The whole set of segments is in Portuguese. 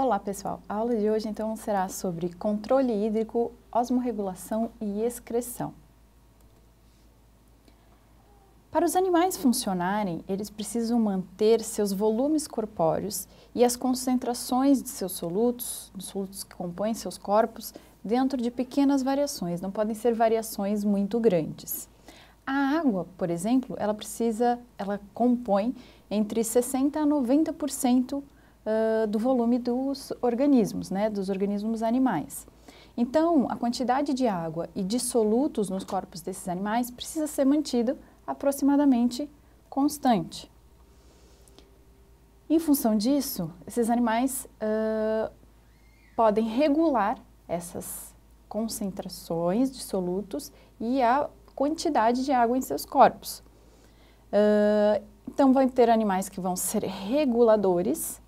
Olá pessoal, a aula de hoje então será sobre controle hídrico, osmorregulação e excreção. Para os animais funcionarem, eles precisam manter seus volumes corpóreos e as concentrações de seus solutos, dos solutos que compõem seus corpos, dentro de pequenas variações, não podem ser variações muito grandes. A água, por exemplo, ela precisa, ela compõe entre 60 a 90% do volume dos organismos, né, dos organismos animais. Então, a quantidade de água e de solutos nos corpos desses animais precisa ser mantida aproximadamente constante. Em função disso, esses animais uh, podem regular essas concentrações de solutos e a quantidade de água em seus corpos. Uh, então, vão ter animais que vão ser reguladores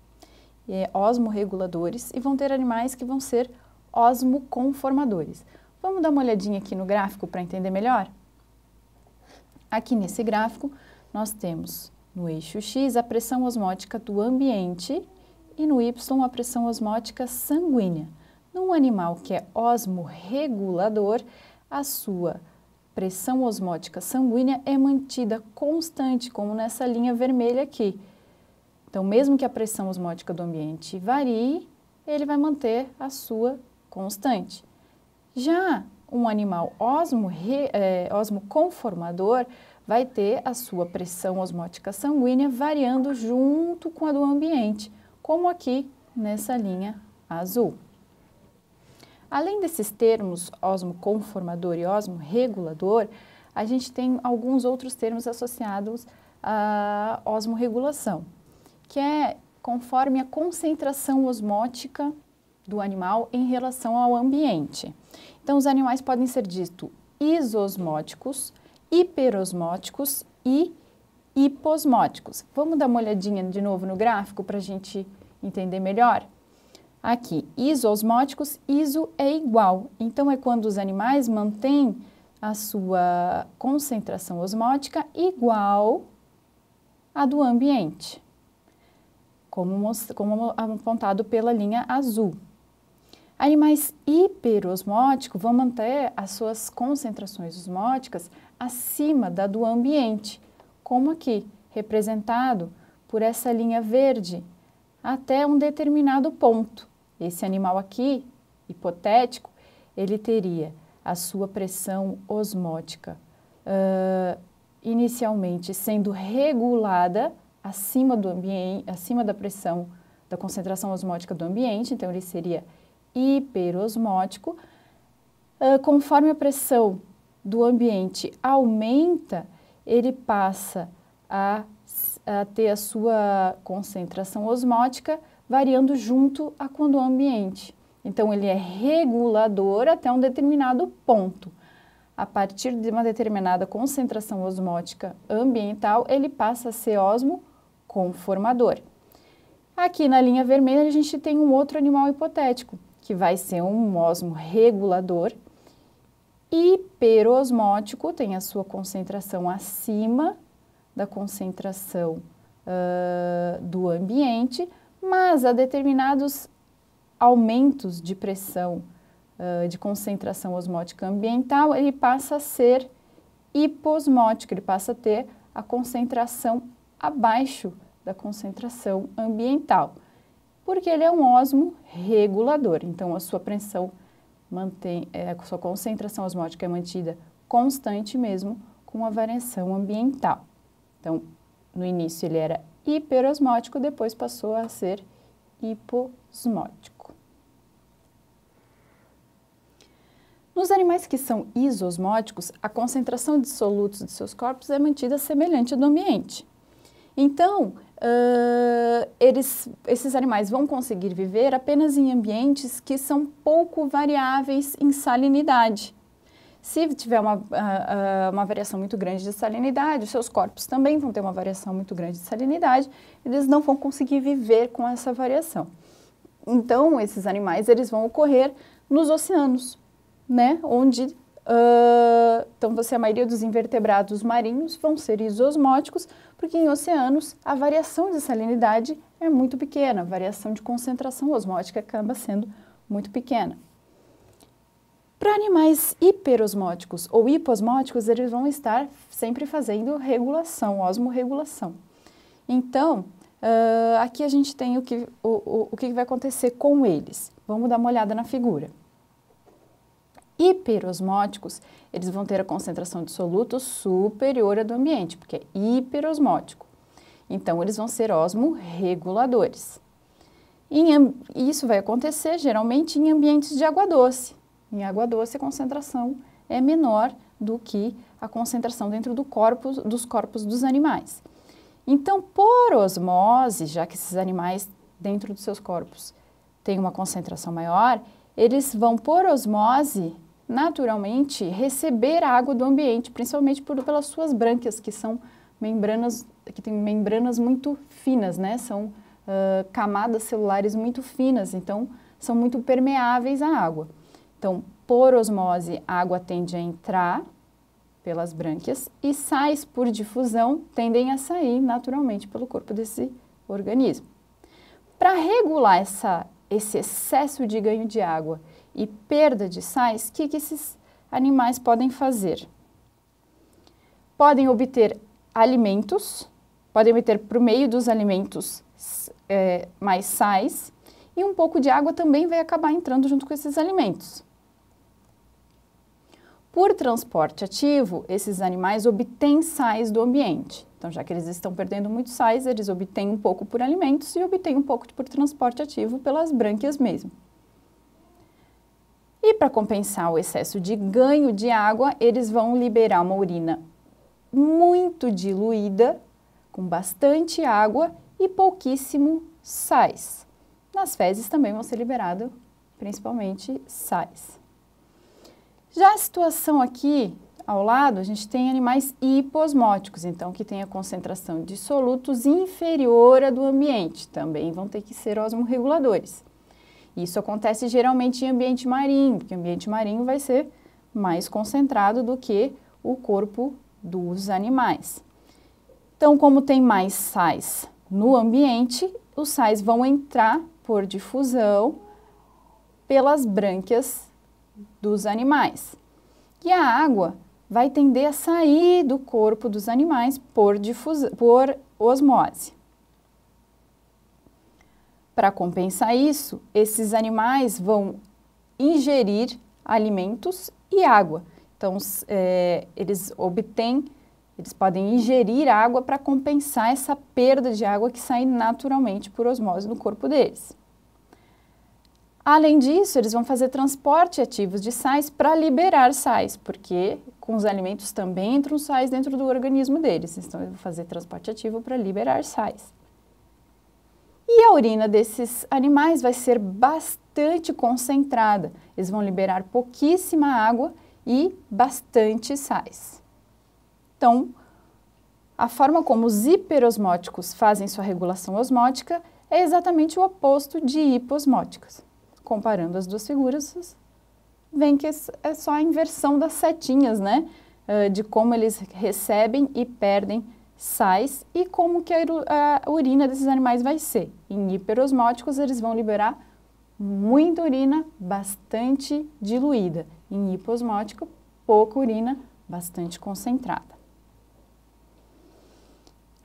é, osmorreguladores e vão ter animais que vão ser osmoconformadores. Vamos dar uma olhadinha aqui no gráfico para entender melhor? Aqui nesse gráfico, nós temos no eixo X a pressão osmótica do ambiente e no Y a pressão osmótica sanguínea. Num animal que é osmorregulador, a sua pressão osmótica sanguínea é mantida constante, como nessa linha vermelha aqui. Então, mesmo que a pressão osmótica do ambiente varie, ele vai manter a sua constante. Já um animal osmo, re, é, osmo conformador vai ter a sua pressão osmótica sanguínea variando junto com a do ambiente, como aqui nessa linha azul. Além desses termos osmo conformador e osmo regulador, a gente tem alguns outros termos associados à osmorregulação que é conforme a concentração osmótica do animal em relação ao ambiente. Então, os animais podem ser dito isosmóticos, hiperosmóticos e hiposmóticos. Vamos dar uma olhadinha de novo no gráfico para a gente entender melhor? Aqui, isosmóticos, iso é igual. Então, é quando os animais mantêm a sua concentração osmótica igual à do ambiente como, como apontado pela linha azul. Animais hiperosmóticos vão manter as suas concentrações osmóticas acima da do ambiente, como aqui, representado por essa linha verde, até um determinado ponto. Esse animal aqui, hipotético, ele teria a sua pressão osmótica uh, inicialmente sendo regulada acima do ambiente, acima da pressão da concentração osmótica do ambiente, então ele seria hiperosmótico. Uh, conforme a pressão do ambiente aumenta, ele passa a, a, ter a sua concentração osmótica variando junto a quando o ambiente. Então ele é regulador até um determinado ponto. A partir de uma determinada concentração osmótica ambiental, ele passa a ser osmo conformador. Aqui na linha vermelha a gente tem um outro animal hipotético, que vai ser um osmo regulador, hiperosmótico, tem a sua concentração acima da concentração uh, do ambiente, mas a determinados aumentos de pressão uh, de concentração osmótica ambiental, ele passa a ser hiposmótico, ele passa a ter a concentração abaixo da concentração ambiental, porque ele é um osmo regulador. Então, a sua pressão mantém, é, a sua concentração osmótica é mantida constante mesmo com a variação ambiental. Então, no início ele era hiperosmótico, depois passou a ser hiposmótico. Nos animais que são isosmóticos, a concentração de solutos de seus corpos é mantida semelhante à do ambiente. Então, uh, eles, esses animais vão conseguir viver apenas em ambientes que são pouco variáveis em salinidade. Se tiver uma, uh, uh, uma variação muito grande de salinidade, seus corpos também vão ter uma variação muito grande de salinidade, eles não vão conseguir viver com essa variação. Então, esses animais eles vão ocorrer nos oceanos, né? onde Uh, então, você, a maioria dos invertebrados marinhos vão ser isosmóticos, porque em oceanos a variação de salinidade é muito pequena, a variação de concentração osmótica acaba sendo muito pequena. Para animais hiperosmóticos ou hiposmóticos, eles vão estar sempre fazendo regulação, osmorregulação. Então, uh, aqui a gente tem o que, o, o, o que vai acontecer com eles. Vamos dar uma olhada na figura hiperosmóticos, eles vão ter a concentração de soluto superior à do ambiente, porque é hiperosmótico. Então, eles vão ser osmorreguladores. E isso vai acontecer geralmente em ambientes de água doce. Em água doce, a concentração é menor do que a concentração dentro do corpo, dos corpos dos animais. Então, por osmose, já que esses animais dentro dos seus corpos têm uma concentração maior, eles vão por osmose naturalmente receber água do ambiente, principalmente por, pelas suas brânquias, que são membranas, que têm membranas muito finas, né? São uh, camadas celulares muito finas, então são muito permeáveis à água. Então, por osmose, a água tende a entrar pelas brânquias e sais por difusão tendem a sair naturalmente pelo corpo desse organismo. Para regular essa, esse excesso de ganho de água e perda de sais, o que, que esses animais podem fazer? Podem obter alimentos, podem obter por meio dos alimentos é, mais sais e um pouco de água também vai acabar entrando junto com esses alimentos. Por transporte ativo, esses animais obtêm sais do ambiente. Então, já que eles estão perdendo muitos sais, eles obtêm um pouco por alimentos e obtêm um pouco por transporte ativo pelas brânquias mesmo. E para compensar o excesso de ganho de água, eles vão liberar uma urina muito diluída, com bastante água e pouquíssimo sais. Nas fezes também vão ser liberados principalmente sais. Já a situação aqui ao lado, a gente tem animais hiposmóticos, então que tem a concentração de solutos inferior à do ambiente, também vão ter que ser osmorreguladores. Isso acontece geralmente em ambiente marinho, porque o ambiente marinho vai ser mais concentrado do que o corpo dos animais. Então, como tem mais sais no ambiente, os sais vão entrar por difusão pelas brânquias dos animais. E a água vai tender a sair do corpo dos animais por, difusão, por osmose. Para compensar isso, esses animais vão ingerir alimentos e água. Então, é, eles obtêm, eles podem ingerir água para compensar essa perda de água que sai naturalmente por osmose no corpo deles. Além disso, eles vão fazer transporte ativos de sais para liberar sais, porque com os alimentos também entram sais dentro do organismo deles. Então, eles vão fazer transporte ativo para liberar sais. E a urina desses animais vai ser bastante concentrada. Eles vão liberar pouquíssima água e bastante sais. Então, a forma como os hiperosmóticos fazem sua regulação osmótica é exatamente o oposto de hiposmóticas. Comparando as duas figuras, vem que é só a inversão das setinhas, né? Ah, de como eles recebem e perdem sais e como que a, urina desses animais vai ser. Em hiperosmóticos, eles vão liberar muita urina, bastante diluída. Em hiposmótico, pouca urina, bastante concentrada.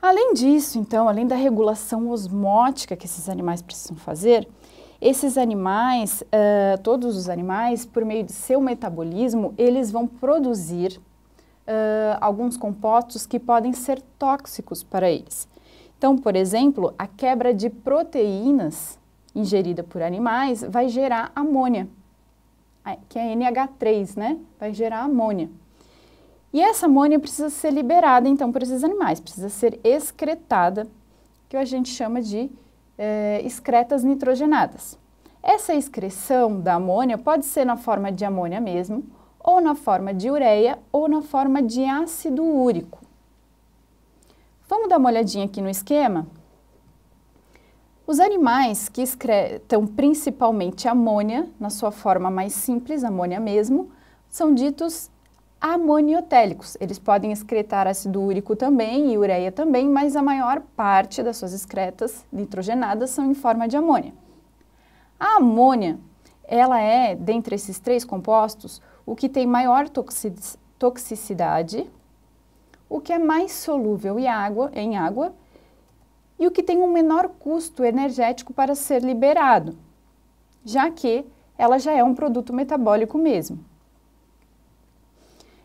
Além disso, então, além da regulação osmótica que esses animais precisam fazer, esses animais, uh, todos os animais, por meio de seu metabolismo, eles vão produzir uh, alguns compostos que podem ser tóxicos para eles. Então, por exemplo, a quebra de proteínas ingerida por animais vai gerar amônia, que é NH3, né? Vai gerar amônia. E essa amônia precisa ser liberada, então, por esses animais, precisa ser excretada, que a gente chama de excretas nitrogenadas. Essa excreção da amônia pode ser na forma de amônia mesmo, ou na forma de ureia ou na forma de ácido úrico. Vamos dar uma olhadinha aqui no esquema? Os animais que excretam principalmente amônia, na sua forma mais simples, amônia mesmo, são ditos amoniotélicos. Eles podem excretar ácido úrico também e ureia também, mas a maior parte das suas excretas nitrogenadas são em forma de amônia. A amônia, ela é, dentre esses três compostos, o que tem maior toxicidade, o que é mais solúvel em água, em água e o que tem um menor custo energético para ser liberado, já que ela já é um produto metabólico mesmo.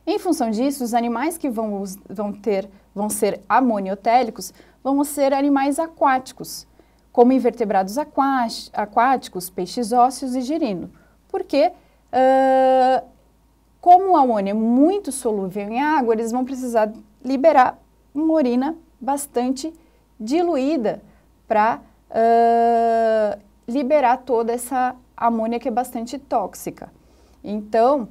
Em função disso, os animais que vão, vão, ter, vão ser amoniotélicos vão ser animais aquáticos, como invertebrados aquáticos, peixes ósseos e girino, porque como o amônia é muito solúvel em água, eles vão precisar liberar uma urina bastante diluída para uh, liberar toda essa amônia que é bastante tóxica. Então, uh,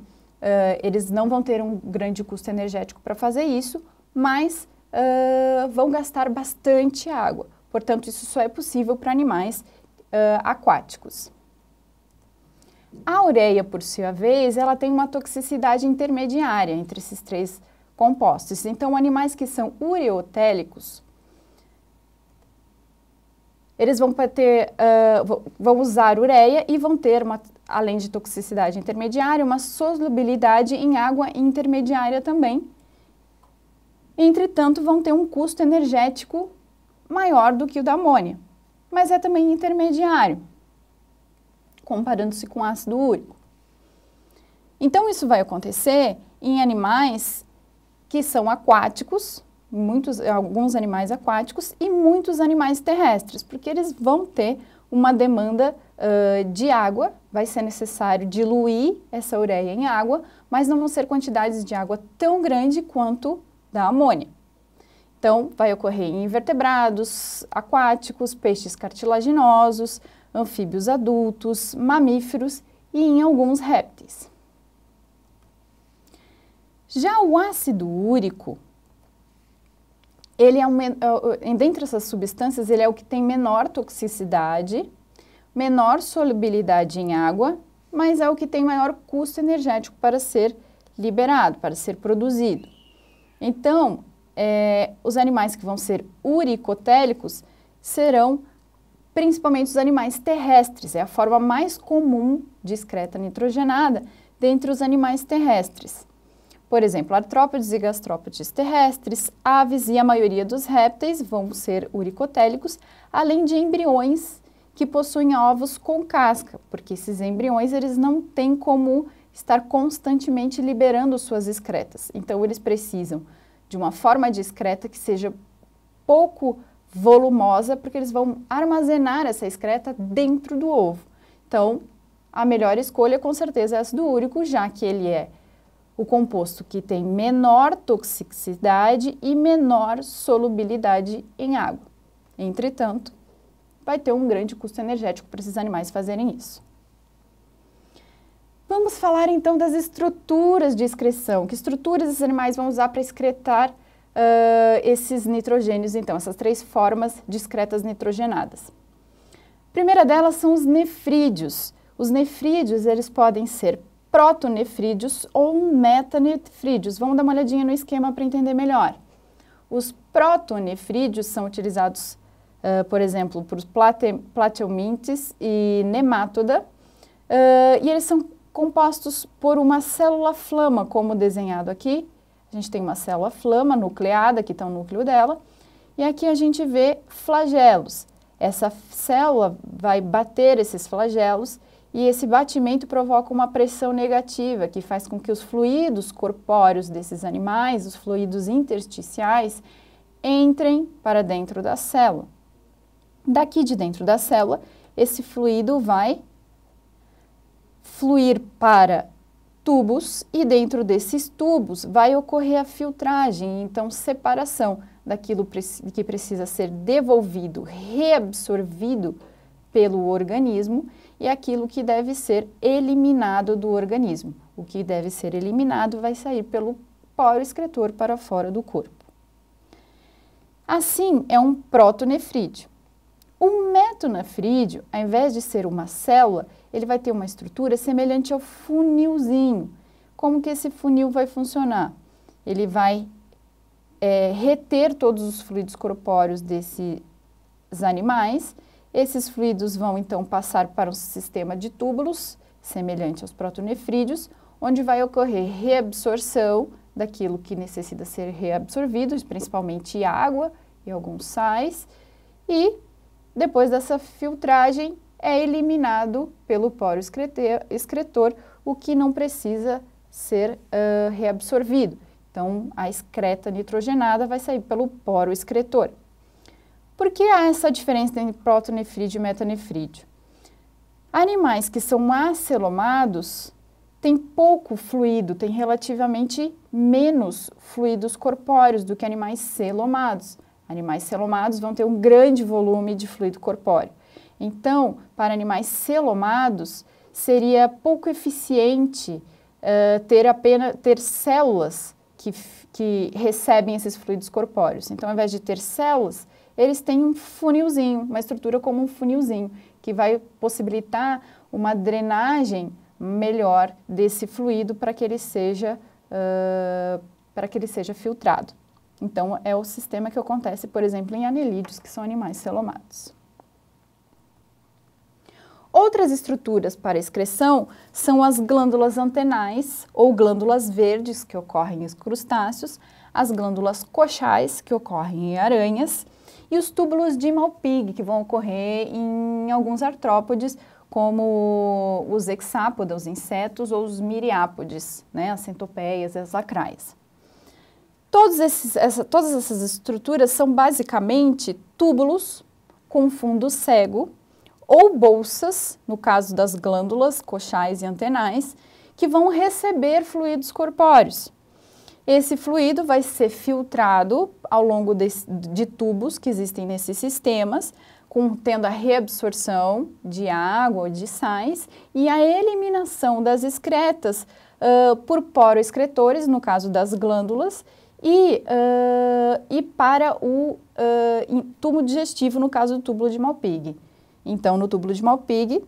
eles não vão ter um grande custo energético para fazer isso, mas uh, vão gastar bastante água. Portanto, isso só é possível para animais aquáticos. A ureia, por sua vez, ela tem uma toxicidade intermediária entre esses três compostos. Então, animais que são ureotélicos, eles vão, ter, uh, vão usar ureia e vão ter, uma, além de toxicidade intermediária, uma solubilidade em água intermediária também. Entretanto, vão ter um custo energético maior do que o da amônia, mas é também intermediário comparando-se com ácido úrico. Então, isso vai acontecer em animais que são aquáticos, muitos, alguns animais aquáticos e muitos animais terrestres, porque eles vão ter uma demanda uh, de água, vai ser necessário diluir essa ureia em água, mas não vão ser quantidades de água tão grande quanto da amônia. Então, vai ocorrer em invertebrados, aquáticos, peixes cartilaginosos, anfíbios adultos, mamíferos e em alguns répteis. Já o ácido úrico, ele é um, é, é, dentre essas substâncias, ele é o que tem menor toxicidade, menor solubilidade em água, mas é o que tem maior custo energético para ser liberado, para ser produzido. Então, é, os animais que vão ser uricotélicos serão principalmente os animais terrestres. É a forma mais comum de excreta nitrogenada dentre os animais terrestres. Por exemplo, artrópodes e gastrópodes terrestres, aves e a maioria dos répteis vão ser uricotélicos, além de embriões que possuem ovos com casca, porque esses embriões eles não têm como estar constantemente liberando suas excretas. Então, eles precisam de uma forma de excreta que seja pouco volumosa, porque eles vão armazenar essa excreta dentro do ovo. Então, a melhor escolha com certeza é ácido úrico, já que ele é o composto que tem menor toxicidade e menor solubilidade em água. Entretanto, vai ter um grande custo energético para esses animais fazerem isso. Vamos falar então das estruturas de excreção. Que estruturas esses animais vão usar para excretar uh, esses nitrogênios, então, essas três formas discretas nitrogenadas. A primeira delas são os nefrídeos. Os nefrídeos, eles podem ser protonefrídeos ou metanefrídeos. Vamos dar uma olhadinha no esquema para entender melhor. Os protonefrídeos são utilizados, uh, por exemplo, por os plateumintes e nematoda, uh, e eles são compostos por uma célula flama, como desenhado aqui, a gente tem uma célula flama nucleada, que está o núcleo dela, e aqui a gente vê flagelos. Essa célula vai bater esses flagelos e esse batimento provoca uma pressão negativa, que faz com que os fluidos corpóreos desses animais, os fluidos intersticiais, entrem para dentro da célula. Daqui de dentro da célula, esse fluido vai fluir para tubos e dentro desses tubos vai ocorrer a filtragem, então separação daquilo que precisa ser devolvido, reabsorvido pelo organismo e aquilo que deve ser eliminado do organismo. O que deve ser eliminado vai sair pelo poro excretor para fora do corpo. Assim, é um protonefrite. O metonefrídeo, ao invés de ser uma célula, ele vai ter uma estrutura semelhante ao funilzinho. Como que esse funil vai funcionar? Ele vai é, reter todos os fluidos corpóreos desses animais. Esses fluidos vão então passar para um sistema de túbulos, semelhante aos protonefrídeos, onde vai ocorrer reabsorção daquilo que necessita ser reabsorvido, principalmente água e alguns sais, e depois dessa filtragem, é eliminado pelo poro excretor, o que não precisa ser uh, reabsorvido. Então, a excreta nitrogenada vai sair pelo poro excretor. Por que há essa diferença entre protonefrídeo e metanefrídeo? Animais que são acelomados têm pouco fluido, têm relativamente menos fluidos corpóreos do que animais celomados. Animais celomados vão ter um grande volume de fluido corpóreo. Então, para animais celomados, seria pouco eficiente uh, ter apenas ter células que, que recebem esses fluidos corpóreos. Então, ao invés de ter células, eles têm um funilzinho, uma estrutura como um funilzinho, que vai possibilitar uma drenagem melhor desse fluido para que ele seja, uh, para que ele seja filtrado. Então, é o sistema que acontece, por exemplo, em anelídeos, que são animais celomados. Outras estruturas para excreção são as glândulas antenais ou glândulas verdes, que ocorrem em crustáceos, as glândulas coxais, que ocorrem em aranhas, e os túbulos de Malpig, que vão ocorrer em alguns artrópodes, como os hexápodos, os insetos, ou os miriápodes, né, as centopeias e as lacraias. Esses, essa, todas essas estruturas são basicamente túbulos com fundo cego ou bolsas, no caso das glândulas coxais e antenais, que vão receber fluidos corpóreos. Esse fluido vai ser filtrado ao longo de, de tubos que existem nesses sistemas, contendo a reabsorção de água ou de sais e a eliminação das excretas uh, por poroexcretores, no caso das glândulas, e, uh, e para o uh, digestivo, no caso do túbulo de Malpig. Então, no túbulo de Malpig,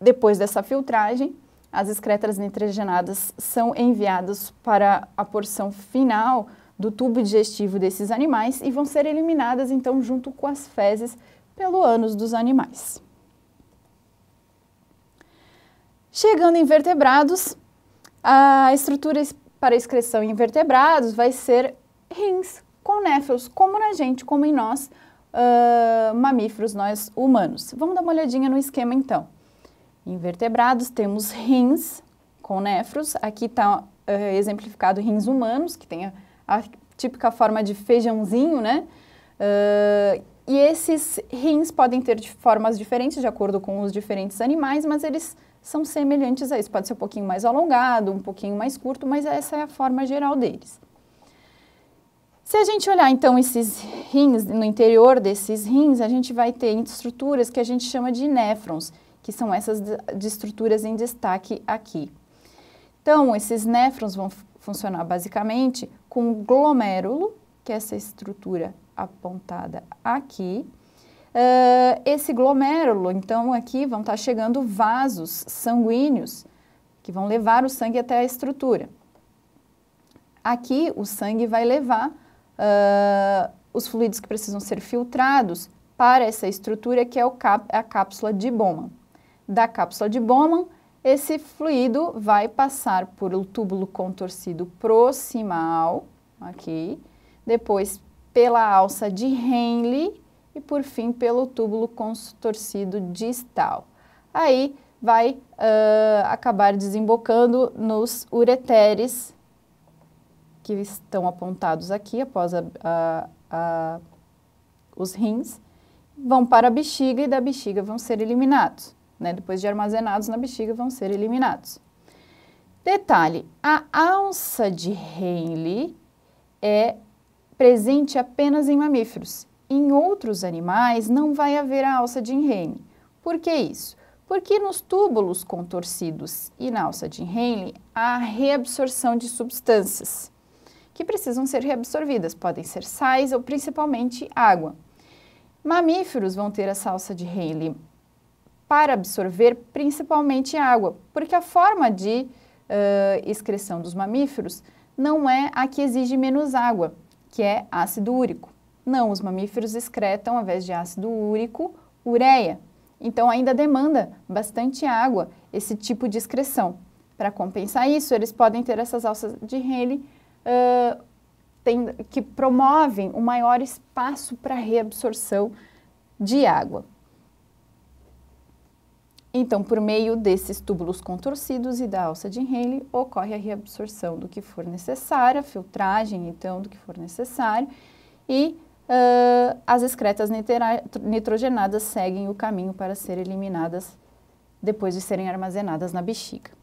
depois dessa filtragem, as excretas nitrogenadas são enviadas para a porção final do tubo digestivo desses animais e vão ser eliminadas, então, junto com as fezes pelo ânus dos animais. Chegando em vertebrados, a estrutura para excreção em vertebrados vai ser rins com néfrons, como na gente, como em nós, uh, mamíferos, nós humanos. Vamos dar uma olhadinha no esquema então. Invertebrados temos rins com néfros, aqui está uh, ah, exemplificado rins humanos, que tem a, a típica forma de feijãozinho, né? Uh, e esses rins podem ter formas diferentes de acordo com os diferentes animais, mas eles são semelhantes a isso. Pode ser um pouquinho mais alongado, um pouquinho mais curto, mas essa é a forma geral deles. Se a gente olhar então esses rins, no interior desses rins, a gente vai ter estruturas que a gente chama de néfrons, que são essas de estruturas em destaque aqui. Então, esses néfrons vão funcionar basicamente com glomérulo, que é essa estrutura apontada aqui, uh, esse glomérulo. Então, aqui vão estar tá chegando vasos sanguíneos que vão levar o sangue até a estrutura. Aqui, o sangue vai levar uh, os fluidos que precisam ser filtrados para essa estrutura que é cap a cápsula de Bowman. Da cápsula de Bowman, esse fluido vai passar por o um túbulo contorcido proximal, aqui, depois pela alça de Henle, e por fim pelo túbulo contorcido distal. Aí vai uh, acabar desembocando nos ureteres que estão apontados aqui após a, a, a, os rins, vão para a bexiga e da bexiga vão ser eliminados. Né? Depois de armazenados na bexiga vão ser eliminados. Detalhe, a alça de Henle é presente apenas em mamíferos em outros animais não vai haver a alça de Henle. Por que isso? Porque nos túbulos contorcidos e na alça de Henle há reabsorção de substâncias que precisam ser reabsorvidas, podem ser sais ou principalmente água. Mamíferos vão ter a alça de Henle para absorver principalmente água, porque a forma de uh, excreção dos mamíferos não é a que exige menos água, que é ácido úrico. Não, os mamíferos excretam, ao invés de ácido úrico, ureia. Então ainda demanda bastante água esse tipo de excreção. Para compensar isso, eles podem ter essas alças de Henle uh, que promovem um maior espaço para reabsorção de água. Então, por meio desses túbulos contorcidos e da alça de Henle, ocorre a reabsorção do que for necessário, a filtragem, então, do que for necessário, e uh, as excretas nitrogenadas seguem o caminho para serem eliminadas depois de serem armazenadas na bexiga.